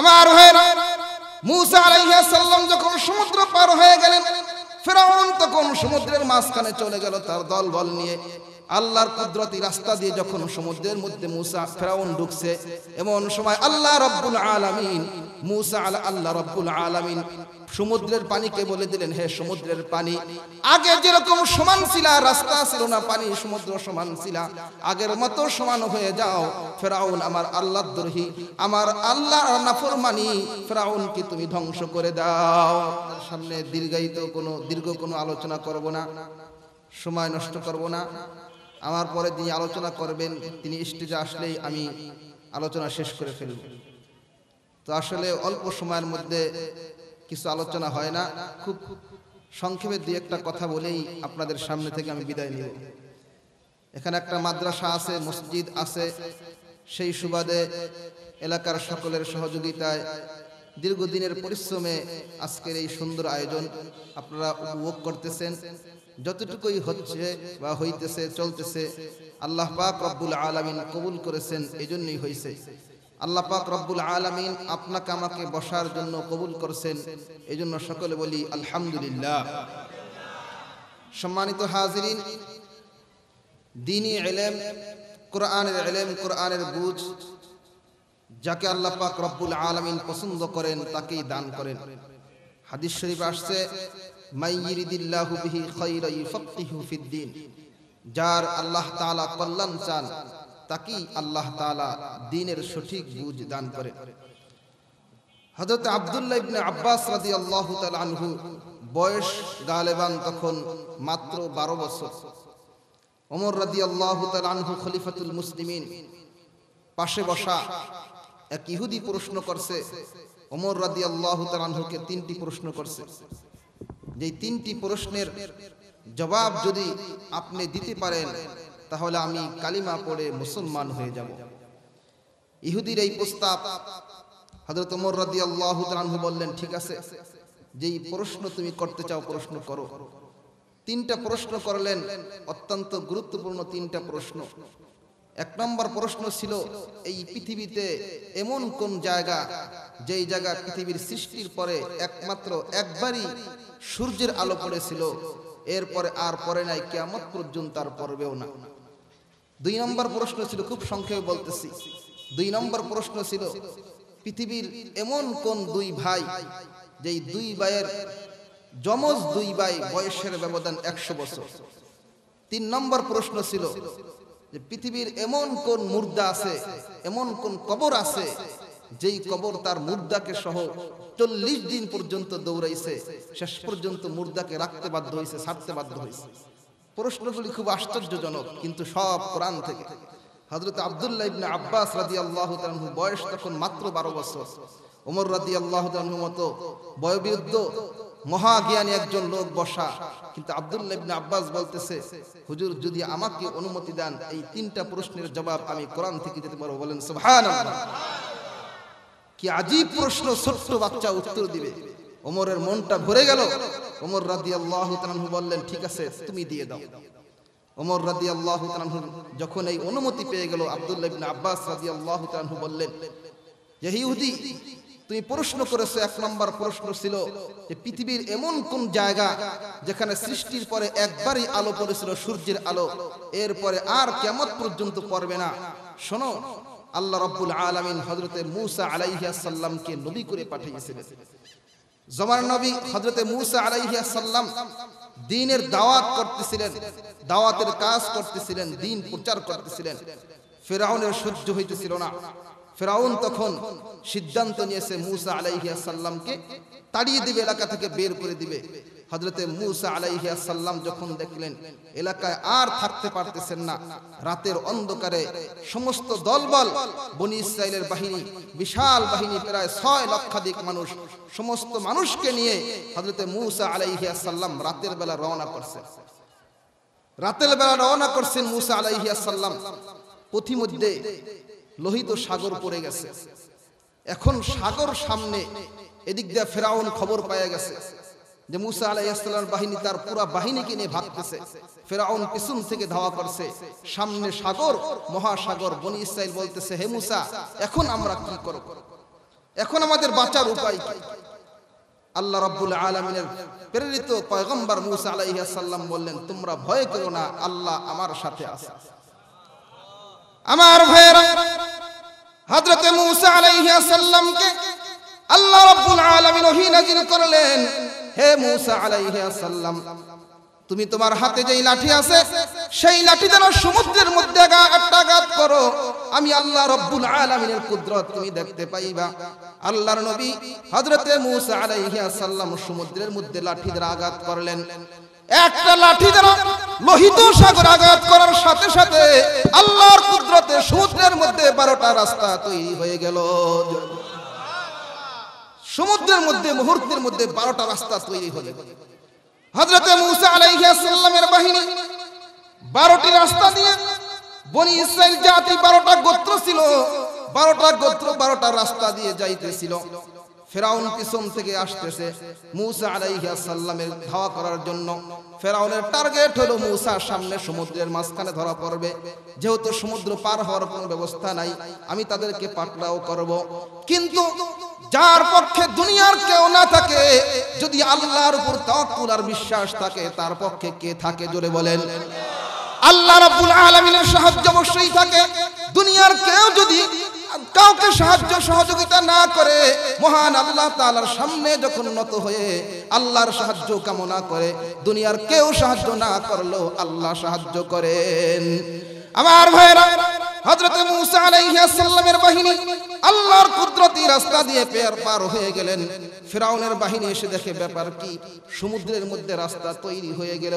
আমার হয়ে না যখন সমুদ্র পার হয়ে গেলেন ফেরাউন তখন সমুদ্রের মাঝখানে চলে গেল তার বল নিয়ে আল্লাহর কুদরতি রাস্তা দিয়ে যখন সমুদ্রের মধ্যে মুসা ফেরাউন ঢুকছে এমন সময় আল্লাহ রব্বুল আলামিন মুসা আল আল্লাহ রব্বুল আলামিন সমুদ্রের পানিকে বলে দিলেন হে সমুদ্রের পানি আগে যেরকম সমান ছিল রাস্তা ছিল না পানি সমুদ্র সমান ছিল আগের মতো সমান হয়ে যাও ফেরাউন আমার আল্লাহ দ্রোহী আমার আল্লাহ নাফরমানি ফেরাউনকে তুমি ধ্বংস করে দাও সামনে দীর্ঘায়িত কোনো দীর্ঘ কোনো আলোচনা করব না সময় নষ্ট করব না আমার পরে তিনি আলোচনা করবেন তিনি স্টেজে আসলেই আমি আলোচনা শেষ করে ফেলব তো আসলে অল্প সময়ের মধ্যে কিছু আলোচনা হয় না খুব সংক্ষেপে দু একটা কথা বলেই আপনাদের সামনে থেকে আমি বিদায় নিব এখানে একটা মাদ্রাসা আছে মসজিদ আছে সেই সুবাদে এলাকার সকলের সহযোগিতায় দীর্ঘদিনের পরিশ্রমে আজকের এই সুন্দর আয়োজন আপনারা উপভোগ করতেছেন যতটুকুই হচ্ছে বা হইতেছে চলতেছে আল্লাহ পাক রব্বুল আলমিন কবুল করেছেন এজন্যই হয়েছে আল্লাহ পাক রব্বুল আলমিন আপনাকে আমাকে বসার জন্য কবুল করেছেন এজন্য সকলে বলি আলহামদুলিল্লাহ সম্মানিত হাজিরিন দিনই এলেম কোরআনের এলেম কোরআনের বুঝ যাকে আল্লাহ পাক রব্বুল আলমিন পছন্দ করেন তাকেই দান করেন হাদিস শরীফ আসছে মাইয়িরিদিল্লাহু বিহি খাইরাই ফাক্কিহু ফিদ্দিন যার আল্লাহ তালা কল্যাণ চান তাকেই আল্লাহ তালা দিনের সঠিক বুঝ দান করে হযরত আব্দুল্লাহ ইবনে আব্বাস রাদিয়াল্লাহু তাআলা আনহু বয়স গালেবান তখন মাত্র বারো বছর ওমর রাদিয়াল্লাহু তাআলা আনহু খলিফাতুল মুসলিমিন পাশে বসা এক ইহুদি প্রশ্ন করছে ওমর রাদিয়াল্লাহু তাআলা আনহুকে তিনটি প্রশ্ন করছে যে তিনটি প্রশ্নের জবাব যদি আপনি দিতে পারেন তাহলে আমি কালিমা পড়ে মুসলমান হয়ে যাব ইহুদির এই প্রস্তাব হজরত ওমর রাদি আল্লাহ বললেন ঠিক আছে যেই প্রশ্ন তুমি করতে চাও প্রশ্ন করো তিনটা প্রশ্ন করলেন অত্যন্ত গুরুত্বপূর্ণ তিনটা প্রশ্ন এক নম্বর প্রশ্ন ছিল এই পৃথিবীতে এমন কোন জায়গা যেই জায়গা পৃথিবীর সৃষ্টির পরে একমাত্র একবারই সূর্যের আলো পড়েছিল এরপরে আর পরে নাই কেয়ামত পর্যন্ত আর পড়বেও না দুই নম্বর প্রশ্ন ছিল খুব সংক্ষেপে বলতেছি দুই নম্বর প্রশ্ন ছিল পৃথিবীর এমন কোন দুই ভাই যেই দুই ভাইয়ের যমজ দুই ভাই বয়সের ব্যবধান একশো বছর তিন নম্বর প্রশ্ন ছিল যে পৃথিবীর এমন কোন মুর্দা আছে এমন কোন কবর আছে যেই কবর তার মুর্দাকে সহ চল্লিশ দিন পর্যন্ত দৌড়াইছে শেষ পর্যন্ত মুর্দাকে রাখতে বাধ্য হয়েছে ছাড়তে বাধ্য হয়েছে প্রশ্নগুলি খুব আশ্চর্যজনক কিন্তু সব কোরআন থেকে হজরত আবদুল্লাহ ইবনে আব্বাস রাজি আল্লাহ বয়স তখন মাত্র বারো বছর ওমর রাজি আল্লাহ মত বয়বৃদ্ধ মহাজ্ঞানী একজন লোক বসা কিন্তু আবদুল্লাহ ইবনে আব্বাস বলতেছে হুজুর যদি আমাকে অনুমতি দেন এই তিনটা প্রশ্নের জবাব আমি কোরআন থেকে দিতে পারবো বলেন সুবহানাল্লাহ কি আজীব প্রশ্ন ছোট্ট বাচ্চা উত্তর দিবে ওমরের মনটা ভরে গেল ওমর রাদি আল্লাহ বললেন ঠিক আছে তুমি দিয়ে দাও ওমর রাদি আল্লাহ যখন এই অনুমতি পেয়ে গেল আবদুল্লাহ আব্বাস রাজি আল্লাহ বললেন ইহুদি তুমি প্রশ্ন করেছো এক নম্বর প্রশ্ন ছিল যে পৃথিবীর এমন কোন জায়গা যেখানে সৃষ্টির পরে একবারই আলো পড়েছিল সূর্যের আলো এরপরে আর কেমন পর্যন্ত পড়বে না শোনো আল্লাহ রব্বুল আলমিন হজরতে মুসা আলাইহিয়াসাল্লামকে নবী করে পাঠিয়েছিলেন জমার নবী হজরতে মুসা আলাইহিয়াসাল্লাম দিনের দাওয়াত করতেছিলেন দাওয়াতের কাজ করতেছিলেন দিন প্রচার করতেছিলেন ফেরাউনের সহ্য হইতেছিল না ফেরাউন তখন সিদ্ধান্ত নিয়েছে মুসা আলাইহিয়া সাল্লামকে তাড়িয়ে দিবে এলাকা থেকে বের করে দিবে হজরতে মুসা আলাইহিয়া সাল্লাম যখন দেখলেন এলাকায় আর থাকতে পারতেছেন না রাতের অন্ধকারে সমস্ত দলবল বনি ইসরায়েলের বাহিনী বিশাল বাহিনী প্রায় ছয় লক্ষাধিক মানুষ সমস্ত মানুষকে নিয়ে হজরতে মুসা আলাইহিয়া সাল্লাম রাতের বেলা রওনা করছে রাতের বেলা রওনা করছেন মুসা আলাইহিয়া সাল্লাম পথিমধ্যে লোহিত সাগর পড়ে গেছে এখন সাগর সামনে এদিক দিয়ে ফেরাউন খবর পাওয়া গেছে যে মুসা আলাইসাল্লার বাহিনী তার পুরা বাহিনীকে নিয়ে ভাবতেছে ফেরাউন পিছন থেকে ধাওয়া করছে সামনে সাগর মহাসাগর বনি ইসরায়েল বলতেছে হে মুসা এখন আমরা কি করো এখন আমাদের বাঁচার উপায় আল্লাহ রব্বুল আলমিনের প্রেরিত পয়গম্বর মুসা আলাইসাল্লাম বললেন তোমরা ভয় করো না আল্লাহ আমার সাথে আছে আমার ভাইয়েরা হজরতে মুসা আলাইহাসাল্লামকে আল্লাহ রাব্বুল আলামিন ওহী নাজিল করলেন হে মুসা সালাম তুমি তোমার হাতে যেই লাঠি আছে সেই লাঠি যেন সমুদ্রের মধ্যে আঘাত করো আমি আল্লাহ রাব্বুল আলামিনের কুদরত তুমি দেখতে পাইবা আল্লাহর নবী হযরতে মূসা আলাইহিস সালাম সমুদ্রের মধ্যে লাঠি দ্বারা আঘাত করলেন একটা লাঠি দ্বারা লোহিত সাগর আঘাত করার সাথে সাথে আল্লাহর কুদরতে সমুদ্রের মধ্যে বারোটা রাস্তা তৈরি হয়ে গেল সমুদ্রের মধ্যে মুহূর্তের মধ্যে বারোটা রাস্তা তৈরি হয়ে গেল হজরত মুসা আলাইহিয়াসাল্লামের বাহিনী বারোটি রাস্তা দিয়ে বনি ইসরায়েল জাতি বারোটা গোত্র ছিল বারোটা গোত্র বারোটা রাস্তা দিয়ে যাইতেছিল ফেরাউন পিছন থেকে আসতেছে মুসা সাল্লামের ধাওয়া করার জন্য ফেরাউনের টার্গেট হলো মুসা সামনে সমুদ্রের মাঝখানে ধরা পড়বে যেহেতু সমুদ্র পার হওয়ার কোনো ব্যবস্থা নাই আমি তাদেরকে পাকড়াও করব কিন্তু যার পক্ষে দুনিয়ার কেউ না থাকে যদি আল্লাহর উপর তাওয়াক্কুল আর বিশ্বাস থাকে তার পক্ষে কে থাকে জোরে বলেন আল্লাহ রাব্বুল আলামিনের সাহায্য অবশ্যই থাকে দুনিয়ার কেউ যদি কাউকে সাহায্য সহযোগিতা না করে মহান আল্লাহ তালার সামনে যখন নত হয়ে আল্লাহর সাহায্য কামনা করে দুনিয়ার কেউ সাহায্য না করলো আল্লাহ সাহায্য করেন আমার ভাইরা হজরত মুসা আলাইহিস সালামের বাহিনী আল্লাহর কুদরতি রাস্তা দিয়ে পেয়ার পার হয়ে গেলেন ফেরাউনের বাহিনী এসে দেখে ব্যাপার কি সমুদ্রের মধ্যে রাস্তা তৈরি হয়ে গেল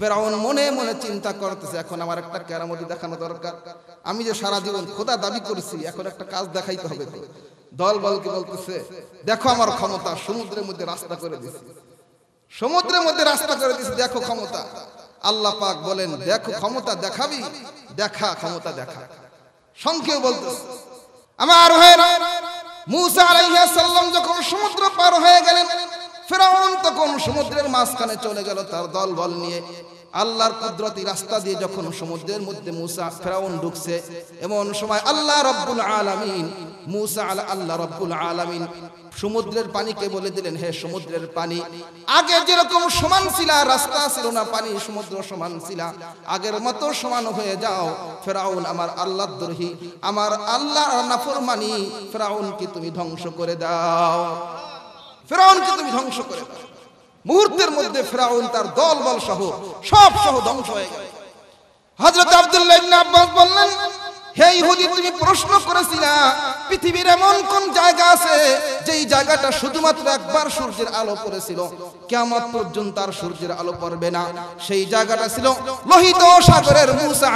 ফেরাউন মনে মনে চিন্তা করতেছে এখন আমার একটা কেরামতি দেখানো দরকার আমি যে সারা জীবন খোদা দাবি করেছি এখন একটা কাজ দেখাইতে হবে দল বলকে বলতেছে দেখো আমার ক্ষমতা সমুদ্রের মধ্যে রাস্তা করে দিছি সমুদ্রের মধ্যে রাস্তা করে দিছি দেখো ক্ষমতা আল্লাহ পাক বলেন দেখো ক্ষমতা দেখাবি দেখা ক্ষমতা দেখা সংখ্যেও বলতেছে আমার হয়ে মুসা আলাইহাসাল্লাম যখন সমুদ্র পার হয়ে গেলেন ফেরাউন তখন সমুদ্রের মাঝখানে চলে গেল তার দলবল নিয়ে আল্লাহর কুদরতি রাস্তা দিয়ে যখন সমুদ্রের মধ্যে মুসা ফেরাউন ঢুকছে এমন সময় আল্লাহ রব্বুল আলমিন মুসা আল আল্লাহ রব্বুল আলমিন সমুদ্রের পানিকে বলে দিলেন হে সমুদ্রের পানি আগে যেরকম সমান ছিল রাস্তা ছিল না পানি সমুদ্র সমান ছিল আগের মতো সমান হয়ে যাও ফেরাউন আমার আল্লাহ দ্রোহী আমার আল্লাহ নাফরমানি ফেরাউনকে তুমি ধ্বংস করে দাও ফেরাউনকে তুমি ধ্বংস করে দাও মুহূর্তের মধ্যে ফেরাউন তার দলবল সহ সব সহ ধ্বংস হয়ে গেল হজরত আব্দুল্লাহ আব্বাস বললেন হে ইহুদি তুমি প্রশ্ন পৃথিবীর এমন কোন জায়গা আছে জায়গাটা শুধুমাত্র একবার সূর্যের আলো পড়েছিল কেমন পর্যন্ত আর সূর্যের আলো পড়বে না সেই জায়গাটা ছিল লোহিত সাগরের মুসা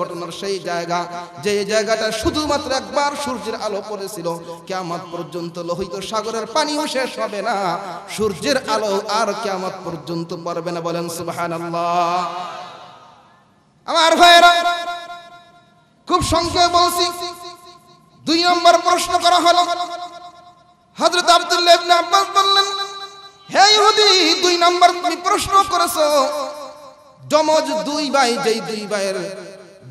ঘটনার সেই জায়গা যে জায়গাটা শুধুমাত্র একবার সূর্যের আলো পড়েছিল কেমন পর্যন্ত লোহিত সাগরের পানিও শেষ হবে না সূর্যের আলো আর কেমন পর্যন্ত পড়বে না বলেন সুবহানাল্লাহ আমার ভাইরা খুব সংক্ষেপে বলছি দুই নম্বর প্রশ্ন করা হলো হজরত আব্দুল্লাহ ইবনে আব্বাস বললেন হে ইহুদি দুই নম্বর তুমি প্রশ্ন করেছো যমজ দুই ভাই যেই দুই ভাইয়ের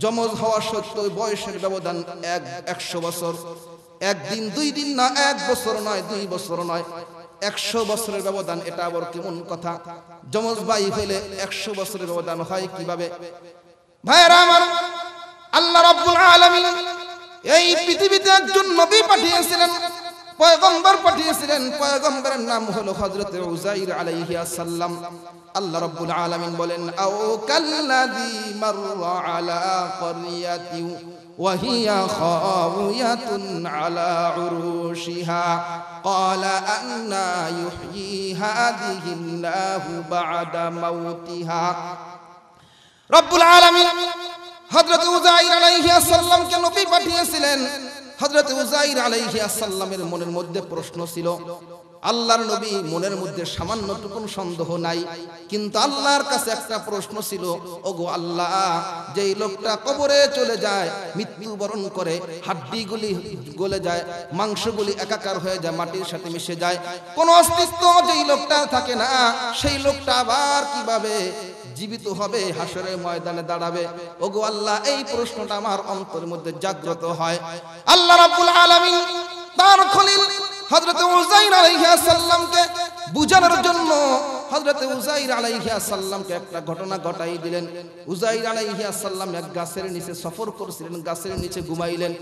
যমজ হওয়া সত্ত্বেও বয়সের ব্যবধান এক একশো বছর একদিন দুই দিন না এক বছর নয় দুই বছর নয় একশো বছরের ব্যবধান এটা আবার কেমন কথা যমজ ভাই হইলে একশো বছরের ব্যবধান হয় কিভাবে ভাইয়েরা আমার আল্লাহ রাব্বুল আলামিন এই পৃথিবীতে একজন নবী পাঠিয়েছিলেন পয়গম্বর পাঠিয়েছিলেন পয়গম্বরের নাম হলো হযরত উযাইর আলাইহিস সালাম আল্লাহ রাব্বুল আলামিন বলেন আও কাল্লাযী মাররা আলা ক্বরিয়াতিন وهي خاوية على عروشها قال أنا يحيي هذه الله بعد موتها رب العالمين হজরত উজাইর আলাইহিয়াসাল্লামকে নবী পাঠিয়েছিলেন হজরত উজাইর আলাইহিয়াসাল্লামের মনের মধ্যে প্রশ্ন ছিল আল্লাহর নবী মনের মধ্যে সামান্য সামান্যটুকুন সন্দেহ নাই কিন্তু আল্লাহর কাছে একটা প্রশ্ন ছিল ওগো আল্লাহ যে লোকটা কবরে চলে যায় মৃত্যুবরণ করে হাড্ডিগুলি গলে যায় মাংসগুলি একাকার হয়ে যায় মাটির সাথে মিশে যায় কোনো অস্তিত্ব যেই লোকটা থাকে না সেই লোকটা আবার কিভাবে জীবিত হবে হাসরের ময়দানে দাঁড়াবে ওগো আল্লাহ এই প্রশ্নটা আমার অন্তরের মধ্যে জাগ্রত হয় আল্লাহ রাব্বুল আলামিন তার খলিল হযরত উযাইর আলাইহিস সালামকে বুঝানোর জন্য হজরতে উজাইর আলাইহিয়াসাল্লামকে একটা ঘটনা ঘটাই দিলেন আলাইহিস সালাম এক গাছের নিচে সফর করছিলেন গাছের নিচে ঘুমাইলেন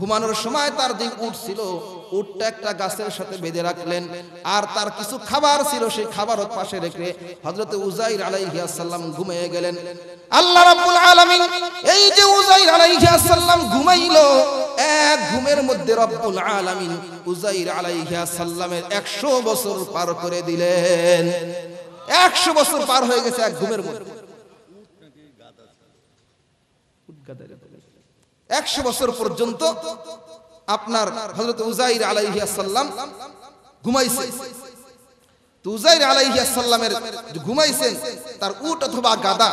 ঘুমানোর সময় তার দিক উঠছিল উটটা একটা গাছের সাথে বেঁধে রাখলেন আর তার কিছু খাবার ছিল সেই খাবার পাশে রেখে হজরত উজাইর আলাইহিয়াসাল্লাম ঘুমিয়ে গেলেন আল্লাহ রাব্বুল আলামিন এই যে উজাইর আলাইহিয়াসাল্লাম ঘুমাইলো এক ঘুমের মধ্যে রব্বুল আলামিন উজাইর আলাইহিয়াসাল্লামের 100 বছর পার করে দিলেন 100 বছর পার হয়ে গেছে এক ঘুমের মধ্যে একশো বছর পর্যন্ত আপনার হজরত উজাইর আলাইহিয়াসাল্লাম ঘুমাইছে তো উজাইর আলাইহিয়াসাল্লামের ঘুমাইছেন তার উট অথবা গাদা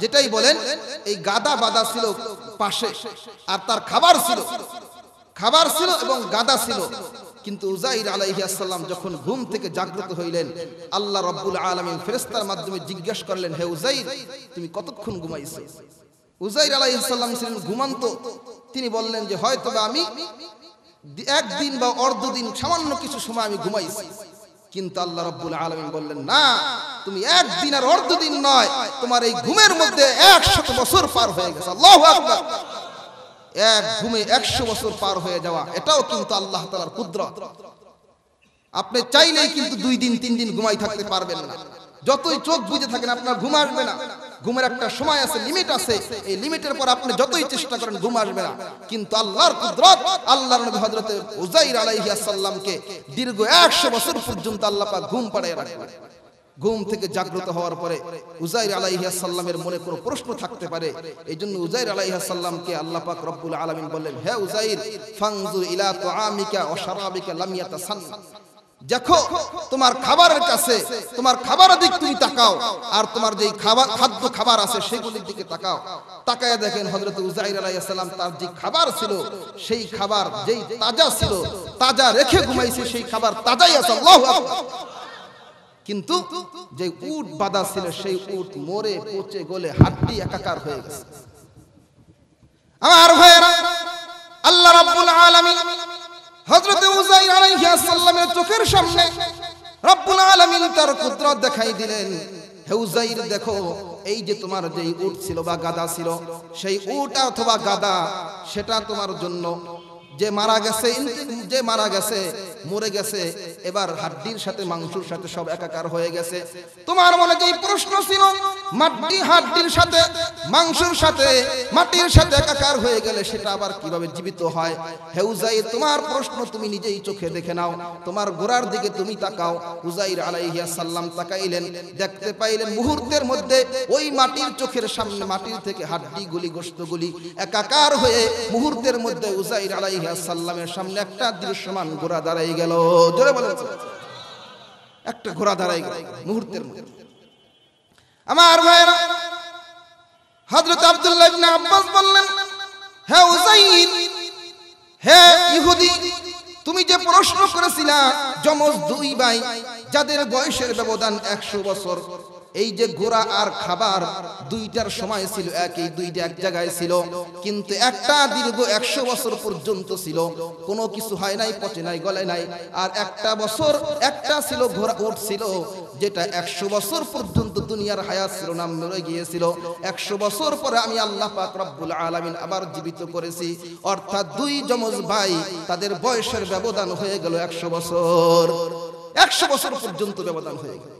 যেটাই বলেন এই গাদা বাদা ছিল পাশে আর তার খাবার ছিল খাবার ছিল এবং গাদা ছিল কিন্তু উজাইর আলাইহিয়াসাল্লাম যখন ঘুম থেকে জাগ্রত হইলেন আল্লাহ রব্বুল আলমিন ফেরেস্তার মাধ্যমে জিজ্ঞাসা করলেন হে উজাইর তুমি কতক্ষণ ঘুমাইছো উজাইর আলাইসাল্লাম ইসাল্লাম ছিলেন ঘুমান্ত তিনি বললেন যে হয়তো আমি একদিন বা অর্ধদিন সামান্য কিছু সময় আমি ঘুমাইছি কিন্তু আল্লাহ রব্বুল আলমিন বললেন না তুমি একদিন আর অর্ধদিন নয় তোমার এই ঘুমের মধ্যে একশত বছর পার হয়ে গেছে আল্লাহ এক ঘুমে একশো বছর পার হয়ে যাওয়া এটাও কিন্তু আল্লাহ তালার কুদরত আপনি চাইলেই কিন্তু দুই দিন তিন দিন ঘুমাই থাকতে পারবেন না যতই চোখ বুঝে থাকেন আপনার ঘুম আসবে না ঘুমের একটা সময় আছে লিমিট আছে এই লিমিটের পর আপনি যতই চেষ্টা করেন ঘুম আসবে না কিন্তু আল্লাহর কুদরত আল্লাহর নবী হযরতে উজাইর আলাইহিস সালামকে দীর্ঘ 100 বছর পর্যন্ত আল্লাহ পাক ঘুম পাড়িয়ে রাখেন ঘুম থেকে জাগ্রত হওয়ার পরে উজাইর সালামের মনে কোনো প্রশ্ন থাকতে পারে এই জন্য আলাইহিস সালামকে আল্লাহ পাক রব্বুল আলামিন বললেন হে উজাইর ফাংজুর ইলা তুআমিকা ওয়া শারাবিকা সারাবিকা লামিয়াতা দেখো তোমার খাবারের কাছে তোমার খাবারের দিক তুমি তাকাও আর তোমার যে খাবার খাদ্য খাবার আছে সেগুলির দিকে তাকাও তাকায় দেখেন হজরত উজাইর আলাইসাল্লাম তার যে খাবার ছিল সেই খাবার যেই তাজা ছিল তাজা রেখে ঘুমাইছে সেই খাবার তাজাই আছে আল্লাহ কিন্তু যে উট বাদা ছিল সেই উট মরে পচে গলে হাড্ডি একাকার হয়ে গেছে আমার ভাই হজরত উজাইর চোখের সামনে রব্বুল আলমিন তার পুত্র দেখাই দিলেন দেখো এই যে তোমার যেই উট ছিল বা গাদা ছিল সেই উট অথবা গাদা সেটা তোমার জন্য যে মারা গেছে যে মারা গেছে মরে গেছে এবার হাড্ডির সাথে মাংসুর সাথে সব একাকার হয়ে গেছে তোমার মনে যে প্রশ্ন ছিল মাটি হাড্ডির সাথে মাংসুর সাথে মাটির সাথে একাকার হয়ে গেলে সেটা আবার কিভাবে জীবিত হয় হেউজাই তোমার প্রশ্ন তুমি নিজেই চোখে দেখে নাও তোমার গোড়ার দিকে তুমি তাকাও উজাইর আলাইহিয়া সাল্লাম তাকাইলেন দেখতে পাইলেন মুহূর্তের মধ্যে ওই মাটির চোখের সামনে মাটির থেকে হাড্ডি গুলি গোস্তগুলি একাকার হয়ে মুহূর্তের মধ্যে উজাইর আলাইহিয়া সাল্লামের সামনে একটা দৃশ্যমান গোড়া দাঁড়াই দাঁড়াই গেল জোরে বলে একটা ঘোড়া দাঁড়াই গেল মুহূর্তের মধ্যে আমার ভাইরা হযরত আব্দুল্লাহ ইবনে আব্বাস বললেন হে উযাইন হে ইহুদি তুমি যে প্রশ্ন করেছিলা যমজ দুই ভাই যাদের বয়সের ব্যবধান একশো বছর এই যে ঘোড়া আর খাবার দুইটার সময় ছিল একই দুইটা এক জায়গায় ছিল কিন্তু একটা দীর্ঘ একশো বছর পর্যন্ত ছিল কোনো কিছু হয় নাই পচে নাই গলে নাই আর একটা বছর একটা ছিল ঘোড়া ওট ছিল যেটা একশো বছর পর্যন্ত দুনিয়ার হায়াত ছিল নাম মেরে গিয়েছিল একশো বছর পরে আমি আল্লাহ পাক রব্বুল আলামিন আবার জীবিত করেছি অর্থাৎ দুই যমজ ভাই তাদের বয়সের ব্যবধান হয়ে গেল একশো বছর একশো বছর পর্যন্ত ব্যবধান হয়ে গেল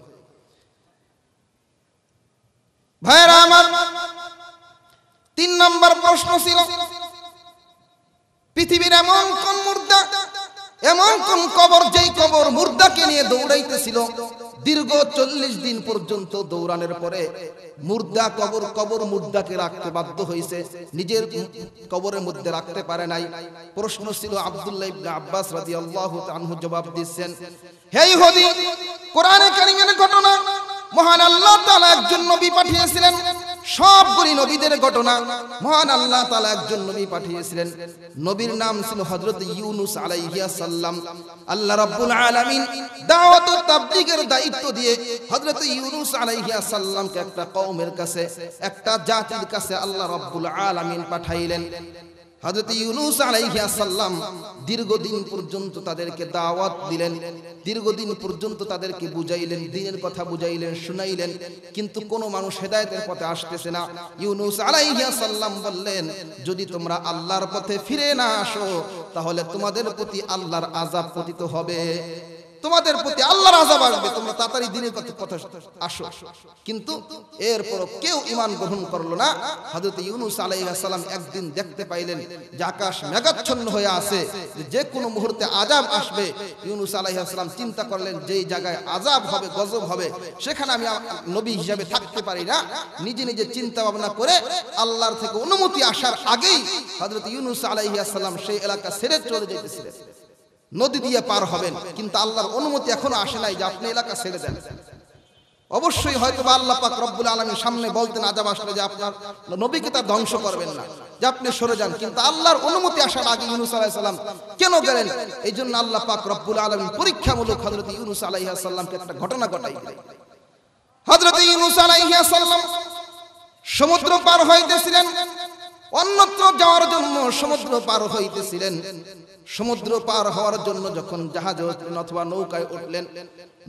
ভাইরা আমার তিন নম্বর প্রশ্ন ছিল পৃথিবীর এমন কোন মুর্দা এমন কোন কবর যেই কবর মুর্দাকে নিয়ে দৌড়াইতেছিল দীর্ঘ চল্লিশ দিন পর্যন্ত দৌড়ানোর পরে মুর্দা কবর কবর মুর্দাকে রাখতে বাধ্য হয়েছে নিজের কবরের মধ্যে রাখতে পারে নাই প্রশ্ন ছিল আব্দুল্লাহ ইবনে আব্বাস রাদিয়াল্লাহু তাআলা জবাব দিচ্ছেন হে হদি কোরআনে কারিমের ঘটনা মহান আল্লাহ তালা একজন নবী পাঠিয়েছিলেন সবগুলি নবীদের ঘটনা মহান আল্লাহ তালা একজন নবী পাঠিয়েছিলেন নবীর নাম ছিল হজরত ইউনুস আলাইহিয়া সাল্লাম আল্লাহ রব্বুল আলমিন দাওয়াত তাবলিগের দায়িত্ব দিয়ে হজরত ইউনুস আলাইহিয়া সাল্লামকে একটা কৌমের কাছে একটা জাতির কাছে আল্লাহ রব্বুল আলামিন পাঠাইলেন হাজরত ইউনুস আলাইহিয়াসাল্লাম দীর্ঘদিন পর্যন্ত তাদেরকে দাওয়াত দিলেন দীর্ঘদিন পর্যন্ত তাদেরকে বুঝাইলেন দিনের কথা বুঝাইলেন শুনাইলেন কিন্তু কোনো মানুষ হেদায়েতের পথে আসতেছে না ইউনুস আলাইহিয়াসাল্লাম বললেন যদি তোমরা আল্লাহর পথে ফিরে না আসো তাহলে তোমাদের প্রতি আল্লাহর আযাব পতিত হবে তোমাদের প্রতি আল্লাহর আজাব আসবে তোমরা তাড়াতাড়ি দিনের কথা কথা আসো কিন্তু এরপর কেউ ইমান গ্রহণ করলো না হযরত ইউনুস সালাম একদিন দেখতে পাইলেন যে আকাশ মেঘাচ্ছন্ন হয়ে আছে যে কোনো মুহূর্তে আজাব আসবে ইউনুস সালাম চিন্তা করলেন যেই জায়গায় আজাব হবে গজব হবে সেখানে আমি নবী হিসেবে থাকতে পারি না নিজে নিজে চিন্তা ভাবনা করে আল্লাহর থেকে অনুমতি আসার আগেই হযরত ইউনুস সালাম সেই এলাকা ছেড়ে চলে যেতেছিলেন নদী দিয়ে পার হবেন কিন্তু আল্লাহর অনুমতি এখনো আসে নাই যে আপনি এলাকা ছেড়ে দেন অবশ্যই হয়তো বা আল্লাহ পাক রব্বুল আলমীর সামনে বলতেন আজাব আসলে যে আপনার নবীকে তার ধ্বংস করবেন না যে আপনি সরে যান কিন্তু আল্লাহর অনুমতি আসার আগে ইউনুস আলাইসাল্লাম কেন গেলেন এই জন্য আল্লাহ পাক রব্বুল আলমী পরীক্ষামূলক হজরত ইউনুস আলাইহাল্লামকে একটা ঘটনা ঘটাই হজরত ইউনুস আলাইহাল্লাম সমুদ্র পার হইতেছিলেন অন্যত্র যাওয়ার জন্য সমুদ্র পার হইতেছিলেন সমুদ্র পার হওয়ার জন্য যখন জাহাজ উঠলেন অথবা নৌকায় উঠলেন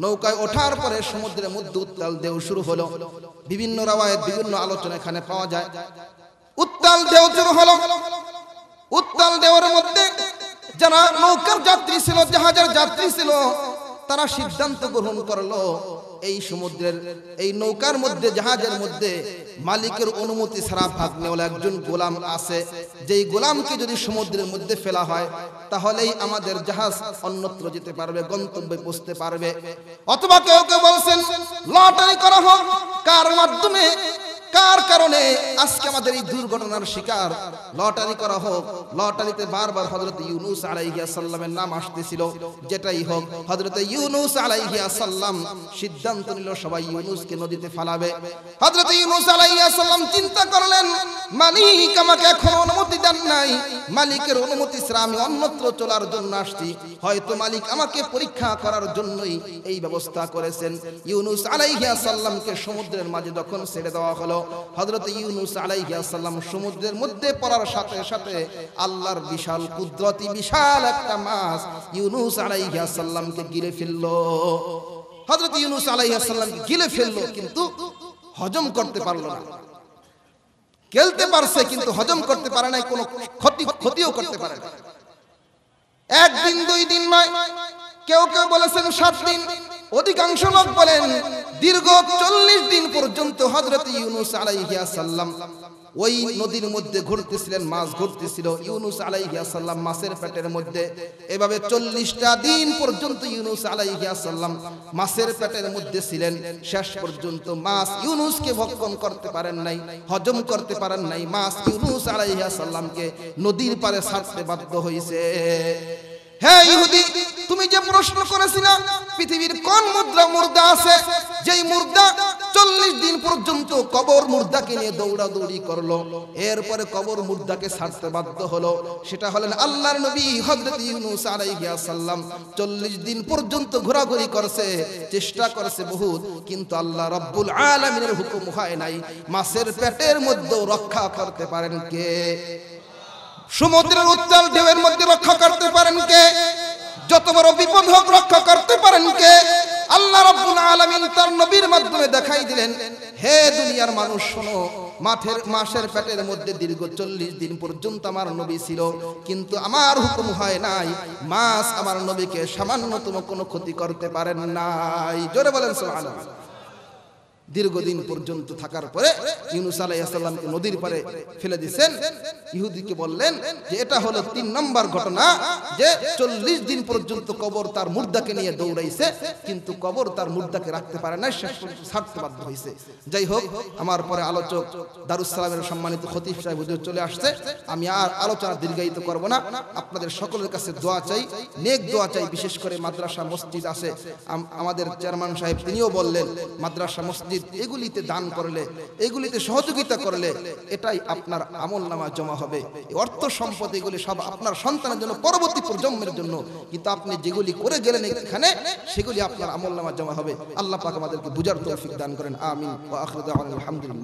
নৌকায় ওঠার পরে সমুদ্রের মধ্যে উত্তাল দেহ শুরু হলো বিভিন্ন রাওয়ায় বিভিন্ন আলোচনা এখানে পাওয়া যায় উত্তাল দেহ শুরু হলো উত্তাল দেওয়ার মধ্যে যারা নৌকার যাত্রী ছিল জাহাজের যাত্রী ছিল তারা সিদ্ধান্ত গ্রহণ করলো এই সমুদ্রের এই নৌকার মধ্যে জাহাজের মধ্যে মালিকের অনুমতি ছাড়া ভাগ নেওয়া একজন গোলাম আছে যেই গোলামকে যদি সমুদ্রের মধ্যে ফেলা হয় তাহলেই আমাদের জাহাজ অন্যত্র যেতে পারবে গন্তব্যে পৌঁছতে পারবে অথবা কেউ কেউ বলছেন লটারি করা হোক কার মাধ্যমে কার কারণে আজকে আমাদের এই দুর্ঘটনার শিকার লটারি করা হোক লটারিতে বারবার হজরত ইউনুস আলাইহিয়া সাল্লামের নাম আসতেছিল যেটাই হোক হজরত ইউনুস আলাইহিয়া সাল্লাম সিদ্ধান্ত নিল সবাই ইউনুসকে নদীতে ফালাবে হজরত ইউনুস আলাইহিয়া সাল্লাম চিন্তা করলেন মালিক আমাকে এখন অনুমতি দেন নাই মালিকের অনুমতি ছাড়া আমি অন্যত্র চলার জন্য আসছি হয়তো মালিক আমাকে পরীক্ষা করার জন্যই এই ব্যবস্থা করেছেন ইউনুস আলাইহিয়া সাল্লামকে সমুদ্রের মাঝে যখন ছেড়ে দেওয়া হলো হজরত ইউনুস আলাইহিয়াসাল্লাম সমুদ্রের মধ্যে পড়ার সাথে সাথে আল্লাহর বিশাল কুদরতি বিশাল একটা মাছ ইউনুস আলাইহিয়াসাল্লামকে গিলে ফেলল হজরত ইউনুস আলাইহিয়াসাল্লামকে গিলে ফেলল কিন্তু হজম করতে পারল না খেলতে পারছে কিন্তু হজম করতে পারে নাই কোনো ক্ষতি ক্ষতিও করতে পারে না একদিন দুই দিন নয় কেউ কেউ বলেছেন সাত দিন অধিকাংশ লোক বলেন দীর্ঘ চল্লিশ দিন পর্যন্ত হজরত ইউনুস আলাইহিয়া সাল্লাম ওই নদীর মধ্যে ঘুরতেছিলেন মাছ ঘুরতেছিল ইউনুস আলাইহিয়া সাল্লাম মাছের পেটের মধ্যে এভাবে চল্লিশটা দিন পর্যন্ত ইউনুস আলাইহিয়া সাল্লাম মাছের পেটের মধ্যে ছিলেন শেষ পর্যন্ত মাছ ইউনুসকে ভক্ষণ করতে পারেন নাই হজম করতে পারেন নাই মাছ ইউনুস আলাইহিয়া সাল্লামকে নদীর পারে ছাড়তে বাধ্য হয়েছে হ্যাঁ ইহুদি তুমি যে প্রশ্ন করেছিলা পৃথিবীর কোন মুদ্রা মুর্দা আছে যেই মুর্দা চল্লিশ দিন পর্যন্ত কবর মুর্দাকে নিয়ে দৌড়াদৌড়ি করলো এরপরে কবর মুর্দাকে ছাড়তে বাধ্য হলো সেটা হলেন আল্লাহর নবী হজরত ইউনুস চল্লিশ দিন পর্যন্ত ঘোরাঘুরি করছে চেষ্টা করছে বহুত কিন্তু আল্লাহ রব্বুল আলমিনের হুকুম হয় নাই মাছের পেটের মধ্যেও রক্ষা করতে পারেন কে সমুদ্রের উজ্জ্বল ঢেউয়ের মধ্যে রক্ষা করতে পারেন কে যত বড় বিপদ হোক রক্ষা করতে পারেন কে আল্লাহ রাব্বুল আলামিন তার নবীর মাধ্যমে দেখাই দিলেন হে দুনিয়ার মানুষ শোনো মাঠের মাসের পেটের মধ্যে দীর্ঘ চল্লিশ দিন পর্যন্ত আমার নবী ছিল কিন্তু আমার হুকুম হয় নাই মাছ আমার নবীকে সামান্যতম কোনো ক্ষতি করতে পারেন নাই জোরে বলেন সুবহানাল্লাহ দীর্ঘদিন পর্যন্ত থাকার পরে ইউনুস আলাইসাল্লামকে নদীর পারে ফেলে দিচ্ছেন ইহুদিকে বললেন যে এটা হলো তিন নম্বর ঘটনা যে চল্লিশ দিন পর্যন্ত কবর তার মুদ্রাকে নিয়ে দৌড়াইছে কিন্তু কবর তার মুদ্রাকে রাখতে পারে না শেষ পর্যন্ত ছাড়তে বাধ্য হয়েছে যাই হোক আমার পরে আলোচক দারুসালামের সম্মানিত খতিফ সাহেব হুজুর চলে আসছে আমি আর আলোচনা দীর্ঘায়িত করব না আপনাদের সকলের কাছে দোয়া চাই নেক দোয়া চাই বিশেষ করে মাদ্রাসা মসজিদ আছে আমাদের চেয়ারম্যান সাহেব তিনিও বললেন মাদ্রাসা মসজিদ মসজিদ এগুলিতে দান করলে এগুলিতে সহযোগিতা করলে এটাই আপনার আমল নামা জমা হবে অর্থ সম্পদ এগুলি সব আপনার সন্তানের জন্য পরবর্তী প্রজন্মের জন্য কিন্তু আপনি যেগুলি করে গেলেন এখানে সেগুলি আপনার আমল নামা জমা হবে আল্লাহ পাক আমাদেরকে বুঝার তৌফিক দান করেন আমিন আলহামদুলিল্লাহ